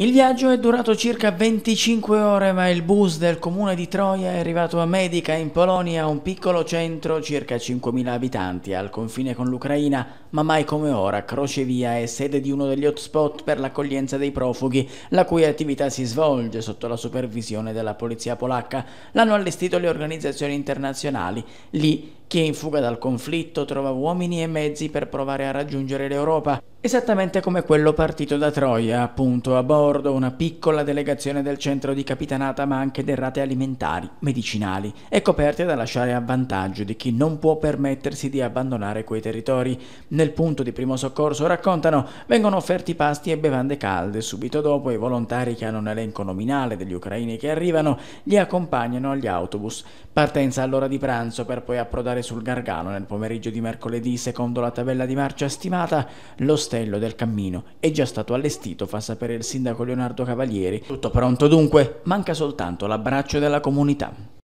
Il viaggio è durato circa 25 ore ma il bus del comune di Troia è arrivato a Medica in Polonia, un piccolo centro circa 5.000 abitanti al confine con l'Ucraina, ma mai come ora crocevia è sede di uno degli hotspot per l'accoglienza dei profughi, la cui attività si svolge sotto la supervisione della polizia polacca. L'hanno allestito le organizzazioni internazionali. Lì chi è in fuga dal conflitto trova uomini e mezzi per provare a raggiungere l'Europa, esattamente come quello partito da Troia, appunto a bordo una piccola delegazione del centro di capitanata ma anche derrate alimentari, medicinali e coperte da lasciare a vantaggio di chi non può permettersi di abbandonare quei territori. Nel punto di primo soccorso, raccontano, vengono offerti pasti e bevande calde, subito dopo i volontari che hanno un elenco nominale degli ucraini che arrivano li accompagnano agli autobus. Partenza all'ora di pranzo per poi approdare arrivare sul Gargano nel pomeriggio di mercoledì secondo la tabella di marcia stimata, l'ostello del cammino è già stato allestito, fa sapere il sindaco Leonardo Cavalieri. Tutto pronto dunque, manca soltanto l'abbraccio della comunità.